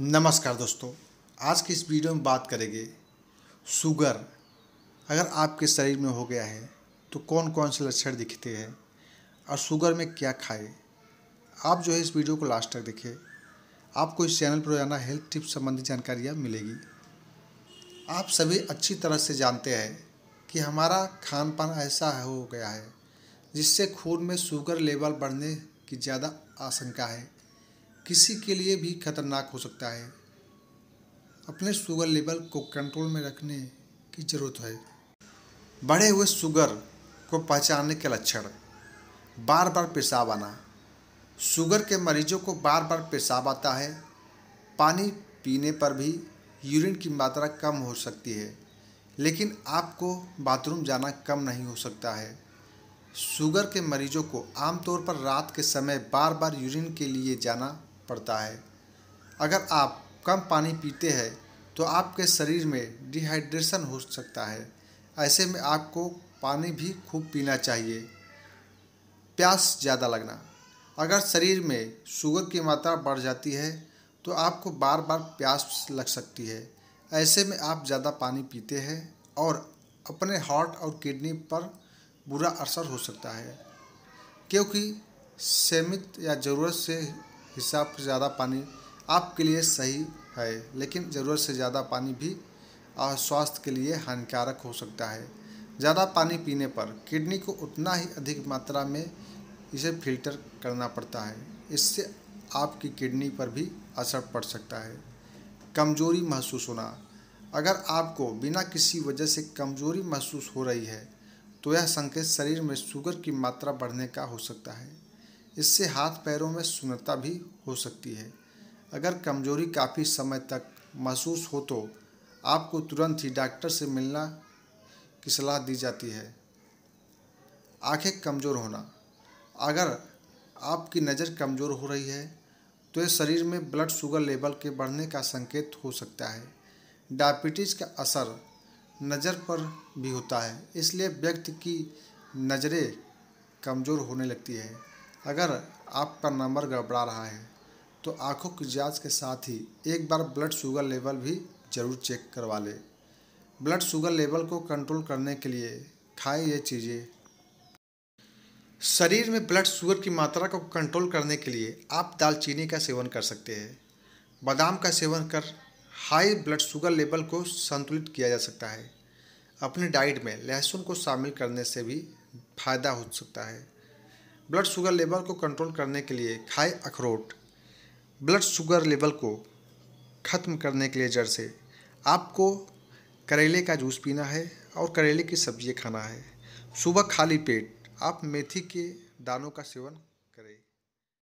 नमस्कार दोस्तों आज की इस वीडियो में बात करेंगे शुगर अगर आपके शरीर में हो गया है तो कौन कौन से लक्षण दिखते हैं और शुगर में क्या खाए आप जो है इस वीडियो को लास्ट तक देखें आपको इस चैनल पर रोजाना हेल्थ टिप्स संबंधी जानकारियाँ मिलेगी आप सभी अच्छी तरह से जानते हैं कि हमारा खान पान ऐसा हो गया है जिससे खून में शुगर लेवल बढ़ने की ज़्यादा आशंका है किसी के लिए भी खतरनाक हो सकता है अपने शुगर लेवल को कंट्रोल में रखने की ज़रूरत है बढ़े हुए शुगर को पहचानने के लक्षण बार बार पेशाब आना शुगर के मरीजों को बार बार पेशाब आता है पानी पीने पर भी यूरिन की मात्रा कम हो सकती है लेकिन आपको बाथरूम जाना कम नहीं हो सकता है शुगर के मरीजों को आमतौर पर रात के समय बार बार यूरिन के लिए जाना पड़ता है अगर आप कम पानी पीते हैं तो आपके शरीर में डिहाइड्रेशन हो सकता है ऐसे में आपको पानी भी खूब पीना चाहिए प्यास ज़्यादा लगना अगर शरीर में शुगर की मात्रा बढ़ जाती है तो आपको बार बार प्यास लग सकती है ऐसे में आप ज़्यादा पानी पीते हैं और अपने हार्ट और किडनी पर बुरा असर हो सकता है क्योंकि सीमित या ज़रूरत से हिसाब से ज़्यादा पानी आपके लिए सही है लेकिन ज़रूरत से ज़्यादा पानी भी स्वास्थ्य के लिए हानिकारक हो सकता है ज़्यादा पानी पीने पर किडनी को उतना ही अधिक मात्रा में इसे फिल्टर करना पड़ता है इससे आपकी किडनी पर भी असर पड़ सकता है कमज़ोरी महसूस होना अगर आपको बिना किसी वजह से कमज़ोरी महसूस हो रही है तो यह संकेत शरीर में शुगर की मात्रा बढ़ने का हो सकता है इससे हाथ पैरों में सुंदरता भी हो सकती है अगर कमजोरी काफ़ी समय तक महसूस हो तो आपको तुरंत ही डॉक्टर से मिलना की सलाह दी जाती है आंखें कमज़ोर होना अगर आपकी नज़र कमज़ोर हो रही है तो यह शरीर में ब्लड शुगर लेवल के बढ़ने का संकेत हो सकता है डायबिटीज़ का असर नज़र पर भी होता है इसलिए व्यक्ति की नज़रें कमज़ोर होने लगती है अगर आपका नंबर गड़बड़ा रहा है तो आँखों की जांच के साथ ही एक बार ब्लड शुगर लेवल भी ज़रूर चेक करवा लें ब्लड शुगर लेवल को कंट्रोल करने के लिए खाएं ये चीज़ें शरीर में ब्लड शुगर की मात्रा को कंट्रोल करने के लिए आप दालचीनी का सेवन कर सकते हैं बादाम का सेवन कर हाई ब्लड शुगर लेवल को संतुलित किया जा सकता है अपनी डाइट में लहसुन को शामिल करने से भी फ़ायदा हो सकता है ब्लड शुगर लेवल को कंट्रोल करने के लिए खाए अखरोट ब्लड शुगर लेवल को ख़त्म करने के लिए जड़ से आपको करेले का जूस पीना है और करेले की सब्जी खाना है सुबह खाली पेट आप मेथी के दानों का सेवन